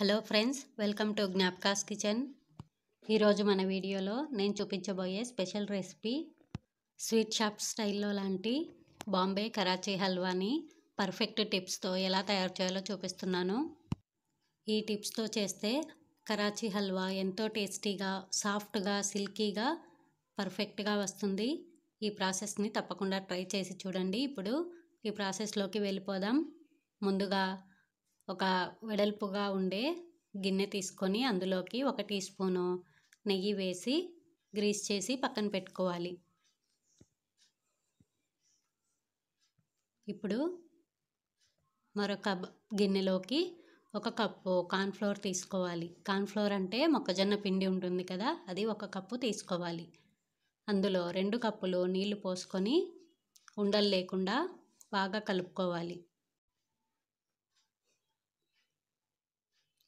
hello friends welcome to జ్ఞాప్కాస్ kitchen ఈరోజు మన వీడియోలో నేను చూపించబోయే స్పెషల్ రెసిపీ స్వీట్ షాప్ స్టైల్లో లాంటి బాంబే కరాచీ హల్వాని పర్ఫెక్ట్ టిప్స్తో ఎలా తయారు చేయాలో చూపిస్తున్నాను ఈ టిప్స్తో చేస్తే కరాచీ హల్వా ఎంతో టేస్టీగా సాఫ్ట్గా సిల్కీగా పర్ఫెక్ట్గా వస్తుంది ఈ ప్రాసెస్ని తప్పకుండా ట్రై చేసి చూడండి ఇప్పుడు ఈ ప్రాసెస్లోకి వెళ్ళిపోదాం ముందుగా ఒక వెడల్పుగా ఉండే గిన్నె తీసుకొని అందులోకి ఒక టీ స్పూను నెయ్యి వేసి గ్రీస్ చేసి పక్కన పెట్టుకోవాలి ఇప్పుడు మరొక గిన్నెలోకి ఒక కప్పు కార్న్ఫ్లోర్ తీసుకోవాలి కార్న్ఫ్లోర్ అంటే మొక్కజొన్న పిండి ఉంటుంది కదా అది ఒక కప్పు తీసుకోవాలి అందులో రెండు కప్పులు నీళ్లు పోసుకొని ఉండలు లేకుండా బాగా కలుపుకోవాలి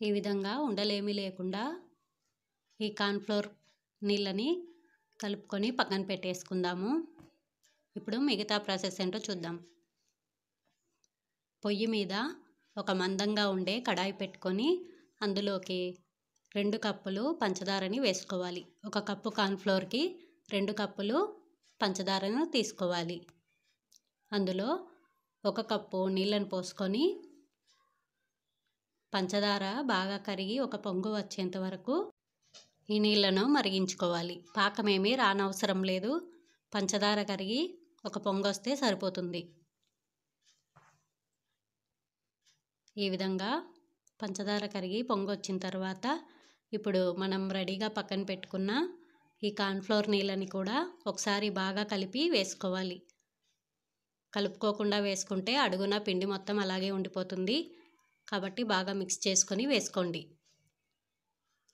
ఈ విధంగా ఉండలేమీ లేకుండా ఈ కాన్ఫ్లోర్ నీళ్ళని కలుపుకొని పక్కన పెట్టేసుకుందాము ఇప్పుడు మిగతా ప్రాసెస్ ఏంటో చూద్దాం పొయ్యి మీద ఒక మందంగా ఉండే కడాయి పెట్టుకొని అందులోకి రెండు కప్పులు పంచదారని వేసుకోవాలి ఒక కప్పు కాన్ఫ్లోర్కి రెండు కప్పులు పంచదారను తీసుకోవాలి అందులో ఒక కప్పు నీళ్ళను పోసుకొని పంచదార బాగా కరిగి ఒక పొంగు వచ్చేంత వరకు ఈ నీళ్లను మరిగించుకోవాలి పాకమేమీ రానవసరం లేదు పంచదార కరిగి ఒక పొంగు వస్తే సరిపోతుంది ఈ విధంగా పంచదార కరిగి పొంగు వచ్చిన తర్వాత ఇప్పుడు మనం రెడీగా పక్కన పెట్టుకున్న ఈ కాన్ఫ్లోర్ నీళ్ళని కూడా ఒకసారి బాగా కలిపి వేసుకోవాలి కలుపుకోకుండా వేసుకుంటే అడుగున పిండి మొత్తం అలాగే ఉండిపోతుంది కాబట్టి బాగా మిక్స్ చేసుకొని వేసుకోండి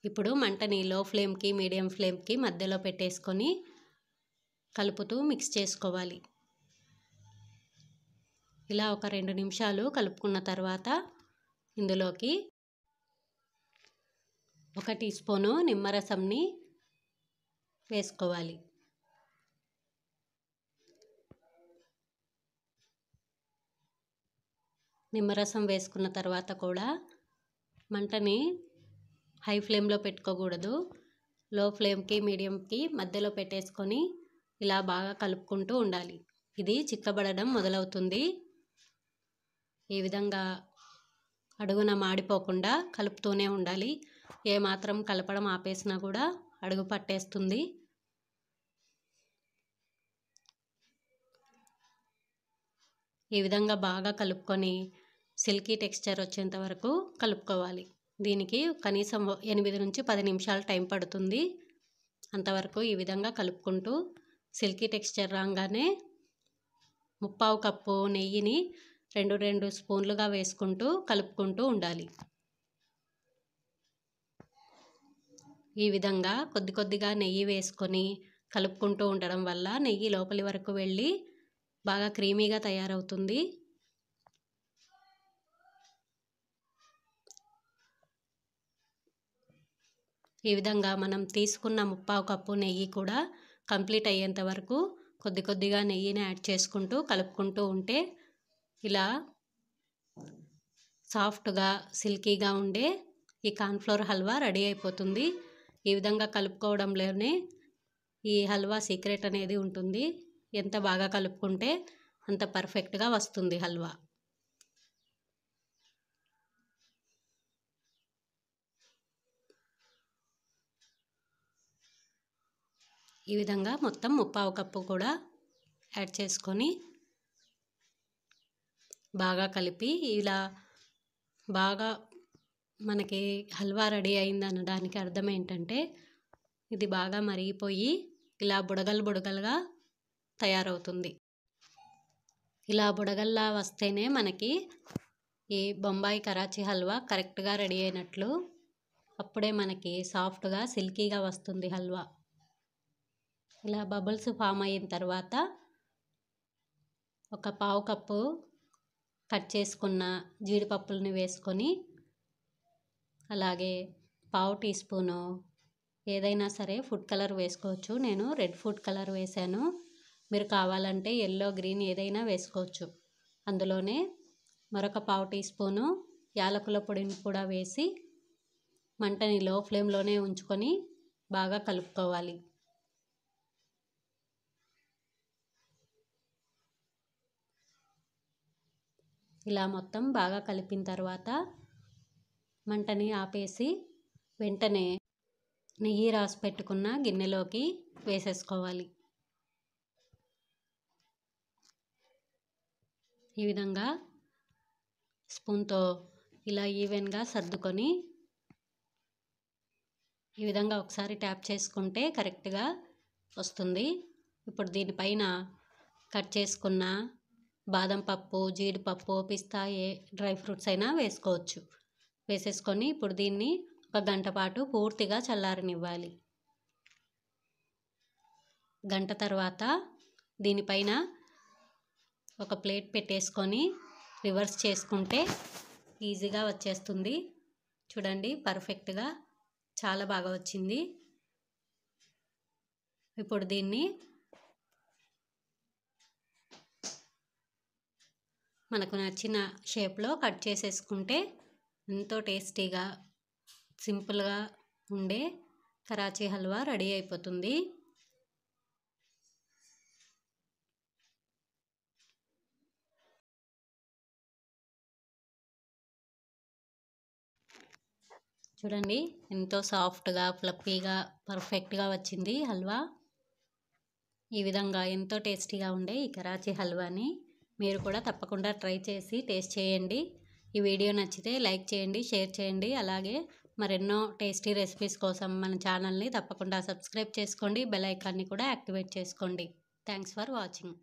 ఇప్పుడు మంటని లో ఫ్లేమ్కి మీడియం ఫ్లేమ్కి మధ్యలో పెట్టేసుకొని కలుపుతూ మిక్స్ చేసుకోవాలి ఇలా ఒక రెండు నిమిషాలు కలుపుకున్న తర్వాత ఇందులోకి ఒక టీ స్పూను నిమ్మరసంని వేసుకోవాలి నిమ్మరసం వేసుకున్న తర్వాత కూడా మంటని హై ఫ్లేమ్లో పెట్టుకోకూడదు లో ఫ్లేమ్కి మీడియంకి మధ్యలో పెట్టేసుకొని ఇలా బాగా కలుపుకుంటూ ఉండాలి ఇది చిక్కబడడం మొదలవుతుంది ఈ విధంగా అడుగున మాడిపోకుండా కలుపుతూనే ఉండాలి ఏమాత్రం కలపడం ఆపేసినా కూడా అడుగు పట్టేస్తుంది ఈ విధంగా బాగా కలుపుకొని సిల్కీ టెక్స్చర్ వచ్చేంత వరకు కలుపుకోవాలి దీనికి కనీసం ఎనిమిది నుంచి పది నిమిషాలు టైం పడుతుంది అంతవరకు ఈ విధంగా కలుపుకుంటూ సిల్కీ టెక్స్చర్ రాగానే ముప్పావు కప్పు నెయ్యిని రెండు రెండు స్పూన్లుగా వేసుకుంటూ కలుపుకుంటూ ఉండాలి ఈ విధంగా కొద్ది కొద్దిగా నెయ్యి వేసుకొని కలుపుకుంటూ ఉండడం వల్ల నెయ్యి లోపలి వరకు వెళ్ళి బాగా క్రీమీగా తయారవుతుంది ఈ విధంగా మనం తీసుకున్న ముప్పావు కప్పు నెయ్యి కూడా కంప్లీట్ అయ్యేంత వరకు కొద్ది కొద్దిగా నెయ్యిని యాడ్ చేసుకుంటూ కలుపుకుంటూ ఉంటే ఇలా సాఫ్ట్గా సిల్కీగా ఉండే ఈ కాన్ఫ్లోర్ హల్వా రెడీ అయిపోతుంది ఈ విధంగా కలుపుకోవడంలోనే ఈ హల్వా సీక్రెట్ అనేది ఉంటుంది ఎంత బాగా కలుపుకుంటే అంత పర్ఫెక్ట్గా వస్తుంది హల్వా ఈ విధంగా మొత్తం ముప్పావు కప్పు కూడా యాడ్ చేసుకొని బాగా కలిపి ఇలా బాగా మనకి హల్వా రెడీ అయింది అనడానికి అర్థం ఏంటంటే ఇది బాగా మరిగిపోయి ఇలా బుడగలు బుడగలుగా తయారవుతుంది ఇలా బుడగల్లా వస్తేనే మనకి ఈ బొంబాయి కరాచీ హల్వా కరెక్ట్గా రెడీ అయినట్లు అప్పుడే మనకి సాఫ్ట్గా సిల్కీగా వస్తుంది హల్వా ఇలా బబుల్స్ ఫామ్ అయిన తర్వాత ఒక పావు కప్పు కట్ చేసుకున్న జీడిపప్పులను వేసుకొని అలాగే పావు టీ స్పూను ఏదైనా సరే ఫుడ్ కలర్ వేసుకోవచ్చు నేను రెడ్ ఫుడ్ కలర్ వేశాను మీరు కావాలంటే ఎల్లో గ్రీన్ ఏదైనా వేసుకోవచ్చు అందులోనే మరొక పావు టీ స్పూను యాలకుల పొడిని కూడా వేసి మంటని లో ఫ్లేమ్లోనే ఉంచుకొని బాగా కలుపుకోవాలి ఇలా మొత్తం బాగా కలిపిన తర్వాత మంటని ఆపేసి వెంటనే నెయ్యి రాసి పెట్టుకున్న గిన్నెలోకి వేసేసుకోవాలి ఈ విధంగా స్పూన్తో ఇలా ఈవెన్గా సర్దుకొని ఈ విధంగా ఒకసారి ట్యాప్ చేసుకుంటే కరెక్ట్గా వస్తుంది ఇప్పుడు దీనిపైన కట్ చేసుకున్న బాదం పప్పు జీడిపప్పు పిస్తా ఏ డ్రై ఫ్రూట్స్ అయినా వేసుకోవచ్చు వేసేసుకొని ఇప్పుడు దీన్ని ఒక గంట పాటు పూర్తిగా చల్లారనివ్వాలి గంట తర్వాత దీనిపైన ఒక ప్లేట్ పెట్టేసుకొని రివర్స్ చేసుకుంటే ఈజీగా వచ్చేస్తుంది చూడండి పర్ఫెక్ట్గా చాలా బాగా వచ్చింది ఇప్పుడు దీన్ని మనకు నచ్చిన షేప్లో కట్ చేసేసుకుంటే ఎంతో టేస్టీగా సింపుల్గా ఉండే కరాచీ హల్వా రెడీ అయిపోతుంది చూడండి ఎంతో సాఫ్ట్గా ఫ్లఫీగా పర్ఫెక్ట్గా వచ్చింది హల్వా ఈ విధంగా ఎంతో టేస్టీగా ఉండే ఈ కరాచీ హల్వాని మీరు కూడా తప్పకుండా ట్రై చేసి టేస్ట్ చేయండి ఈ వీడియో నచ్చితే లైక్ చేయండి షేర్ చేయండి అలాగే మరెన్నో టేస్టీ రెసిపీస్ కోసం మన ఛానల్ని తప్పకుండా సబ్స్క్రైబ్ చేసుకోండి బెల్ ఐకాన్ని కూడా యాక్టివేట్ చేసుకోండి థ్యాంక్స్ ఫర్ వాచింగ్